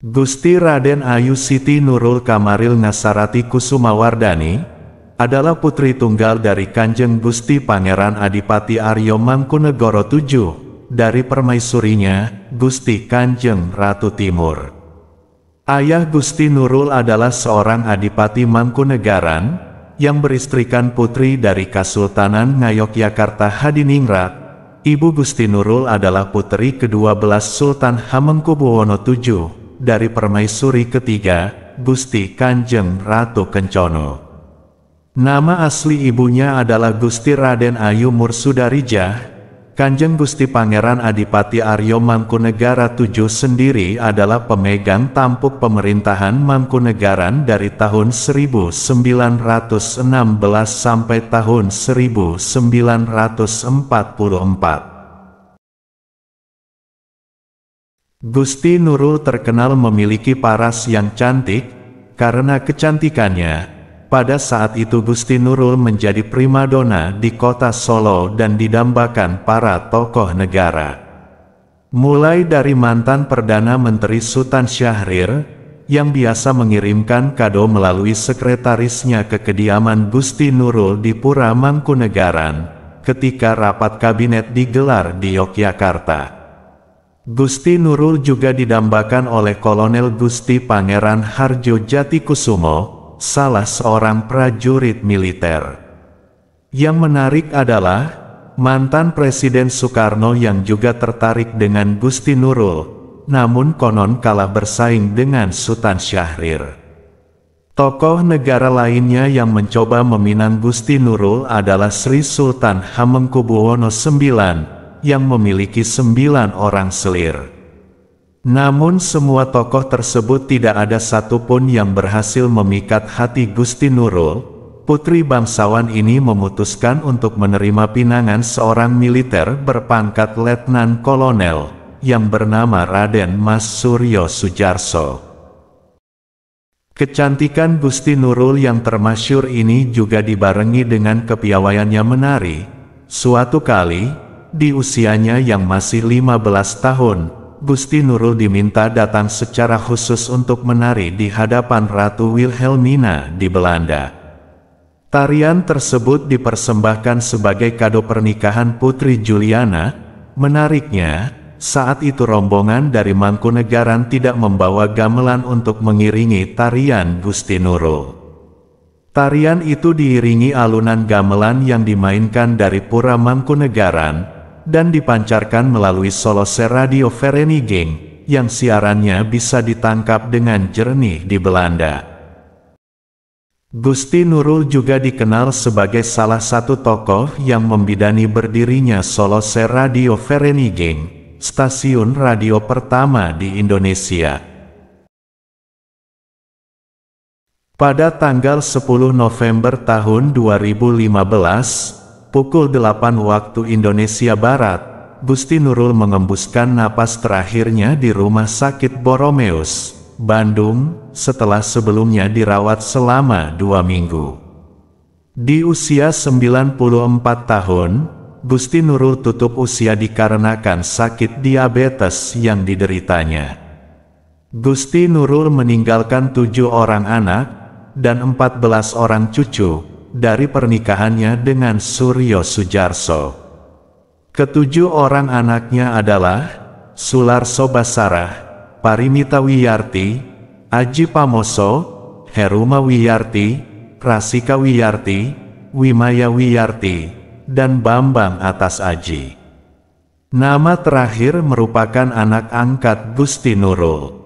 Gusti Raden Ayu Siti Nurul Kamaril Ngasarati Kusumawardani, adalah putri tunggal dari Kanjeng Gusti Pangeran Adipati Aryo Mangkunegoro VII, dari permaisurinya, Gusti Kanjeng Ratu Timur. Ayah Gusti Nurul adalah seorang Adipati Mangkunegaran, yang beristrikan putri dari Kasultanan Ngayogyakarta Hadiningrat, Ibu Gusti Nurul adalah putri ke-12 Sultan Hamengkubuwono VII, dari permaisuri ketiga, Gusti Kanjeng Ratu Kencono. Nama asli ibunya adalah Gusti Raden Ayu Mursudarijah, Kanjeng Gusti Pangeran Adipati Aryo Mangkunegara VII sendiri adalah pemegang tampuk pemerintahan Mangkunegaran dari tahun 1916 sampai tahun 1944. Gusti Nurul terkenal memiliki paras yang cantik, karena kecantikannya. Pada saat itu Gusti Nurul menjadi primadona di kota Solo dan didambakan para tokoh negara. Mulai dari mantan Perdana Menteri Sultan Syahrir, yang biasa mengirimkan kado melalui sekretarisnya ke kediaman Gusti Nurul di Pura Mangkunegaran, ketika rapat kabinet digelar di Yogyakarta. Gusti Nurul juga didambakan oleh Kolonel Gusti Pangeran Harjo Jatikusumo, salah seorang prajurit militer. Yang menarik adalah, mantan Presiden Soekarno yang juga tertarik dengan Gusti Nurul, namun konon kalah bersaing dengan Sultan Syahrir. Tokoh negara lainnya yang mencoba meminang Gusti Nurul adalah Sri Sultan Hamengkubuwono IX, yang memiliki sembilan orang selir. Namun semua tokoh tersebut tidak ada satupun yang berhasil memikat hati Gusti Nurul, putri bangsawan ini memutuskan untuk menerima pinangan seorang militer berpangkat letnan kolonel, yang bernama Raden Mas Suryo Sujarso. Kecantikan Gusti Nurul yang termasyur ini juga dibarengi dengan kepiawaiannya menari. Suatu kali, di usianya yang masih 15 tahun, Gusti Nurul diminta datang secara khusus untuk menari di hadapan Ratu Wilhelmina di Belanda. Tarian tersebut dipersembahkan sebagai kado pernikahan Putri Juliana. Menariknya, saat itu rombongan dari Mangkunegaran tidak membawa gamelan untuk mengiringi tarian Gusti Nurul. Tarian itu diiringi alunan gamelan yang dimainkan dari pura Mangkunegaran, dan dipancarkan melalui Solose Radio Vereniging, yang siarannya bisa ditangkap dengan jernih di Belanda. Gusti Nurul juga dikenal sebagai salah satu tokoh yang membidani berdirinya Solose Radio Vereniging, stasiun radio pertama di Indonesia. Pada tanggal 10 November tahun 2015, pukul 8 waktu Indonesia Barat, Gusti Nurul mengembuskan napas terakhirnya di Rumah Sakit Boromeus, Bandung, setelah sebelumnya dirawat selama dua minggu. Di usia 94 tahun, Gusti Nurul tutup usia dikarenakan sakit diabetes yang dideritanya. Gusti Nurul meninggalkan tujuh orang anak, dan 14 orang cucu, dari pernikahannya dengan Suryo Sujarso. Ketujuh orang anaknya adalah Sularso Basarah, Parimita Wiyarti, Aji Pamoso, Heruma Wiyarti, Rasika Wiyarti, Wimaya Wiyarti, dan Bambang Atas Aji. Nama terakhir merupakan anak angkat Gusti Nurul.